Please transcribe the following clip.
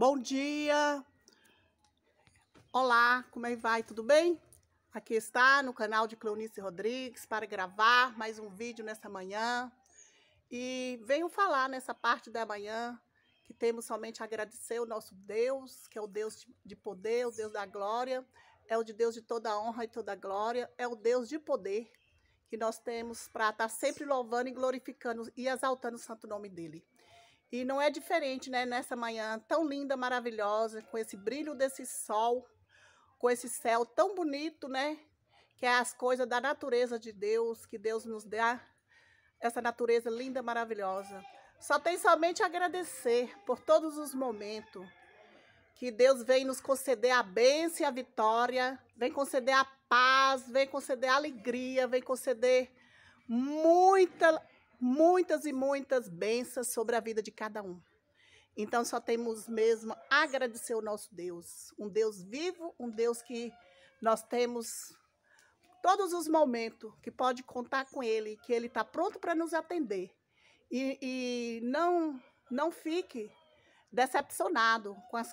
Bom dia! Olá, como é que vai? Tudo bem? Aqui está no canal de Cleonice Rodrigues para gravar mais um vídeo nessa manhã. E venho falar nessa parte da manhã que temos somente a agradecer o nosso Deus, que é o Deus de poder, o Deus da glória, é o de Deus de toda honra e toda glória, é o Deus de poder que nós temos para estar tá sempre louvando e glorificando e exaltando o santo nome dele. E não é diferente, né? Nessa manhã tão linda, maravilhosa, com esse brilho desse sol, com esse céu tão bonito, né? Que é as coisas da natureza de Deus, que Deus nos dá essa natureza linda, maravilhosa. Só tem somente agradecer por todos os momentos que Deus vem nos conceder a bênção e a vitória, vem conceder a paz, vem conceder a alegria, vem conceder muita muitas e muitas bênçãos sobre a vida de cada um. Então só temos mesmo agradecer o nosso Deus, um Deus vivo, um Deus que nós temos todos os momentos que pode contar com Ele, que Ele está pronto para nos atender. E, e, não, não fique decepcionado com as